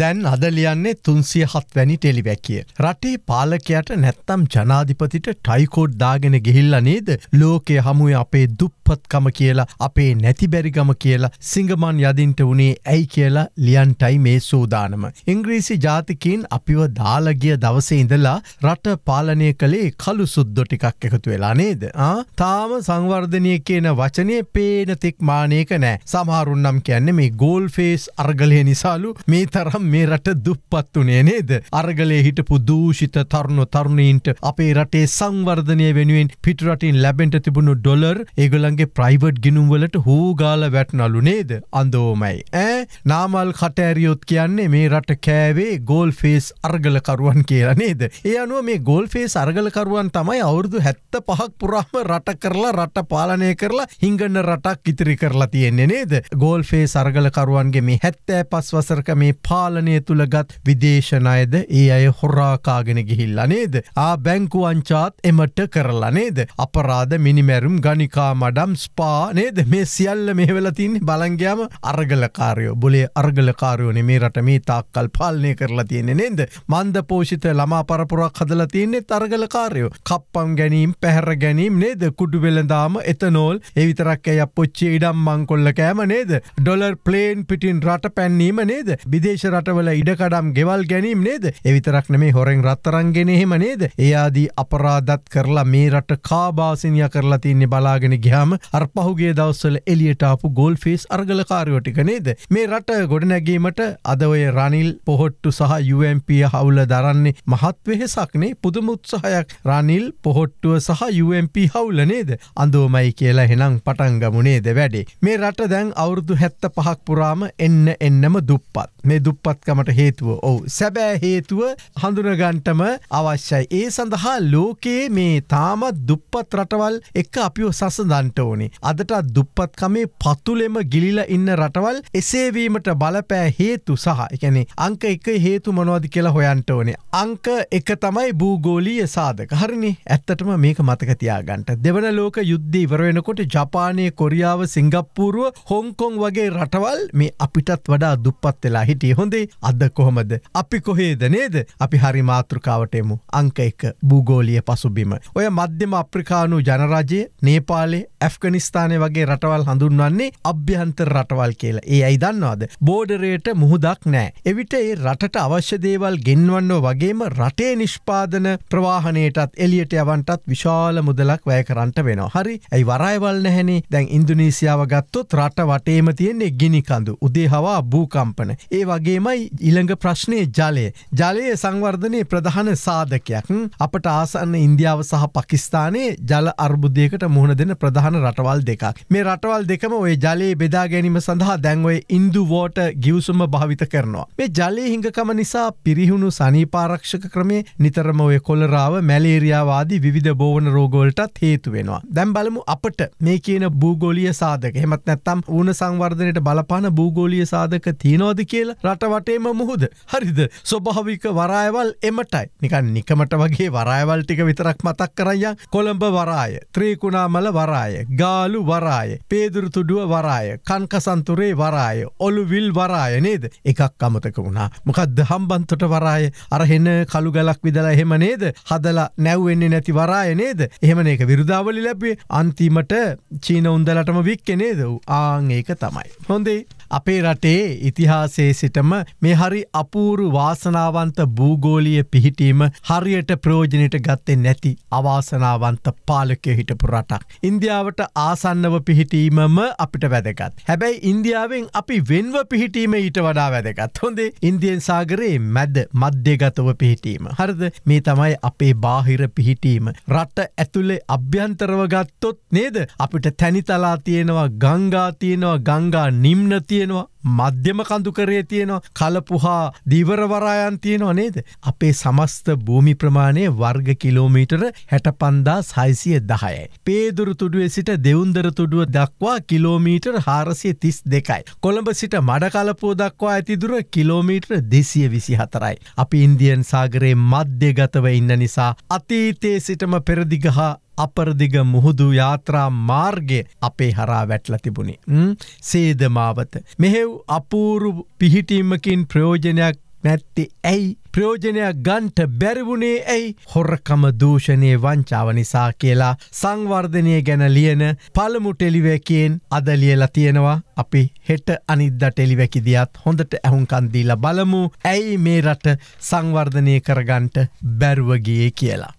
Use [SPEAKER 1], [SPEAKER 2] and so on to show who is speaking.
[SPEAKER 1] දැන් අද ලියන්නේ තුන්සිය හත් වැනි ටෙලිවැැකිය. රටේ පාලකයට නැත්තම් ජනාධිපතිට ටයිකෝඩ් දාගෙන ගිහිල්ල නේද ලෝකය හමුවේ අපේ දුප්පත්කම කියලා අපේ නැතිබැරිගම කියලා සිංගමන් යදින්ට වනේ ඇයි කියලා ලියන්ටයි මේ සූදානම. ඉංග්‍රීසි ජාතිකීන් අපිව දාලගිය දවසේ ඉඳලා රට පාලනය කළේ කළු සුද්දො ටිකක් එකතු වෙලා නේද. තාම සංවර්ධනය කියන වචනය පේන තෙක් මානයක නෑ සමහරුන්නම් කියන්න මේ ගෝල් ෆේස් අර්ගලය නිසාලු මේ තරම් නම් මේ රට දුප්පත් වනේ නේද. අර්ගලේ හිටපු දූෂිත තරුණ තරුණීන්ට අපේ රටේ සංවර්ධනය වෙනුවෙන් පිටරටින් ලැබෙන්ට තිබුණු ඩොලර් ඒගොලන්ගේ ප්‍රයිවට් ගිනුම්වලට හූගාල වැට්නලු නේද අඳෝමයි. ඇ නාමල් කටඇරියොත් කියන්නේ මේ රට කෑවේ ගෝල් ෆේස් අර්ගලකරුවන් කියලා නේද. ඒ අනුව මේ ගෝල් ෆේස් අර්ගලකරුවන් තමයි අවුරදු හැත්ත පහක් පුරාම රට කරලා රට පාලනය කරලා හිංගන්න රටක් ඉතිරි කරලා තියෙන්නේ නේද. ගෝල් ෆේ සර්ගලකරුවන්ගේ මේ හැත්තෑ පස් වසරක මේ පාල පාලනය තුළ ගත් විදේශනයද ඒ අය හොරාකාගෙන ගිහිල්ල නේද. ආ බැංකුවංචාත් එමට කරලා නේද. අපරාධ මිනිමැරුම් ගනිකා මඩම් ස්පා නේද මේ සියල්ල මෙහවලතින් බලංගයාම අර්ගලකාරයෝ බොලේ අර්ගලකාරයෝන මේ රට මේ තාක්කල් පාලනය කරලා තියෙන නේද. මන්ද පෝෂිත ළමා පරපුරක් හදල තියන්නේ තර්ගලකාරයෝ කප්පම් ගැනීම් පැහැර ගැනීම් නේද කුඩු වෙලදාම එතනෝල් එවිතරක් ඇය පොච්චේ ඉඩම් මංකොල්ල කෑම නේද. ඩොලර් ප්ලේන් පිටින් රට පැන්නීම නේද විදේශරට රටවල ඉඩකඩම් ගෙවල් ගැනීම් නේද එවිතරක් නෙමේ හොරෙන් රත්තරන්ගෙනෙහෙම නේද එයාදී අපරාධත් කරලා මේ රට කාබාසිනය කරලා තින්නේ බලාගෙන ගියාම අර පහුගේ දවස්සල එලියටාපු ගොල් ෆිස් අර්ගලකාරයෝටික නේද මේ රට ගොඩනැගීමට අදවය රනිල් පොහොට්ටු සහ UMPිය හවුල දරන්නේ මහත් වෙහෙසක්නේ පුදුම උත්සහයක් රනිල් පොහොට්ටුව සහ UMP හවුල නේද අඳෝමයි කියලා හෙනම් පටන්ගමුණේද වැඩේ මේ රට දැන් අවුරුදු හැත්ත පහක් පුරාම එන්න එන්නම දුප්පත් මේ දුප්පත් පවත්කමට හේතුව ඔවු සැබෑ හේතුව හඳුනගන්ටම අවශ්‍යයි. ඒ සඳහා ලෝකයේ මේ තාමත් දුප්පත් රටවල් එක අපිෝ සසඳන්ට ඕනේ. අදටත් දුප්පත්කමේ පතුලෙම ගිලිල ඉන්න රටවල් එසේවීමට බලපෑ හේතු සහ එකැනෙ අංක එක හේතු මොනවද කියලා හොයන්ට ඕනේ. අංක එක තමයි භූගෝලීය සාධක හරිනි ඇත්තටම මේක මතකතියාගන්ට දෙවන ලෝක යුද්ධී වරවෙනකොට ජපානය කොරියාව සිංගප්පූරුව හොංකොං වගේ රටවල් මේ අපිටත් වඩා දුප්පත් වෙලා හිටිය හොඳ කොහොමදේ අද කොහොමද අපි කොහේද නේද අපි හරි මාතෘකාවටයමු අංක එක භූගෝලිය පසුබිම ඔය මධ්‍යම අප්‍රිකානු ජනරජය නේපාලේ ඇෆ්ගනිස්ථානය වගේ රටවල් හඳුන්වන්නේ අභ්‍යන්තර රටවල් කියලා ඒ අයි දන්නවාද බෝඩරයට මුහුදක් නෑ එවිට ඒ රටට අවශ්‍ය දේවල් ගෙන්වන්න වගේම රටේ නිෂ්පාදන ප්‍රවාහනයටත් එලියට යවන්ටත් විශාල මුදලක් වැය කරන්නට වෙනවා හරි ඇයි වරයිවල් නැහැනේ දැන් ඉන්දුනීසියාව ගත්තොත් රට වටේම තියෙන්නේ ගිනිකඳු උදේ හවා භූකම්පන ඒ වගේම මෙමයි ඉළඟ ප්‍රශ්නය ජලය. ජලය සංවර්ධනය ප්‍රධාන සාධකයක් අපට ආසන්න ඉන්දියාව සහ පකිස්ානයේ ජල අර්බුදයකට මුහුණ දෙන ප්‍රධාන රටවල් දෙකක්. මේ රටවල් දෙකම ඔය ජලයේ බෙදා ගැනීම සඳහා දැන්වය ඉන්දුවෝට ගිවසුම භාවිත කරනවා. මේ ජලය හිඟකම නිසා පිරිහුණු සනීපාරක්ෂක ක්‍රමේ නිතරම ඔය කොලරාව මැලේරයාවාදී විධ බෝවන රෝගෝලටත් හේතුවෙනවා. දැම් බලමු අපට මේ කියන භූගෝලිය සාධක හෙමත් නැත්තම් ඌන සංවර්ධනයට බලපාන භූගෝලිය සාධක තියනෝද කියල රටව වටේම මුහුද හරිද ස්වභාවික වරායවල් එමටයි නිකන් නිකමට වගේ වරායවල් ටික විතරක් මතක් කරයිය කොළඹ වරාය ත්‍රීකුණාමල වරාය ගාලු වරාය පේදුරුතුඩුව වරාය කන්කසන්තුරේ වරාය ඔලු විල් වරාය නේද එකක් අමතක වුණා මොකක්ද හම්බන්තොට වරාය අරහෙන කළු ගලක් විදලා එහෙම නේද හදලා නැව්වෙන්නේ නැති වරාය නේද එහෙම ඒක විරුදාවලි ලැබේ අන්තිමට චීන උන්දලටම වික්කෙනේද ආං ඒක තමයි හොඳේ අපේ රටේ ඉතිහාසේ සිටම මේ හරි අපූරු වාසනාවන්ත භූගෝලිය පිහිටීම හරියට ප්‍රෝජනයට ගත්තේ නැති අවාසනාවන්ත පාලකය හිටපු රටක්. ඉන්දියාවට ආසන්නව පිහිටීමම අපිට වැදගත්. හැබැයි ඉන්දියාවෙන් අපි වෙන්ව පිහිටීම ඊට වඩා වැදගත්. හොඳේ ඉන්දියන් සාගරයේ මැද මධ්‍යගතව පිහිටීම. හරිද මේ තමයි අපේ බාහිර පිහිටීම. රට ඇතුළේ අභ්‍යන්තරව ගත්තොත් නේද අපිට තැනිතලා තියෙනවා ගංගා තියෙනවා ගංගා නිම්නතිය තියෙනවා මධ්‍යම කඳුකරේ තියෙනවා කලපුහා දිවරවරායන් තියෙනවා නේද. අපේ සමස්ත භූමි ප්‍රමාණය වර්ග කිලෝමීටර හැට පන්දා සයිසිය දහයයි. පේදුරු තුඩුවේ සිට දෙවුන්දර තුඩුව දක්වා කිලෝමීටර් හාරසිය තිස් දෙකයි. කොළඹ සිට මඩකලපෝ දක්වා ඇතිදුර කිලෝමීට්‍ර දෙසිය විසි හතරයි. අපි ඉන්දියන් සාගරයේ මධ්‍යගතව ඉන්න නිසා අතීතයේ සිටම පෙරදිගහා අපරදිග මුහුදු යාත්‍රා මාර්ගය අපේ හරා වැටල තිබුණේ. සේදමාවත. මෙහෙව් අපූරු පිහිටීමකින් ප්‍රයෝජනයක් නැත්තේ ඇයි ප්‍රයෝජනයක් ගන්ට බැරිවුණේ ඇයි හොරකම දූෂණය වංචාව නිසා කියලා සංවර්ධනය ගැන ලියන පළමු ටෙලිවැකෙන් අද ලියලා තියෙනවා අපි හෙට අනිද්ද ටෙලිවැකිදියත් හොඳට ඇහුන්කන්දීලා බලමු ඇයි මේ රට සංවර්ධනය කරගන්ට බැරුවගේ කියලා.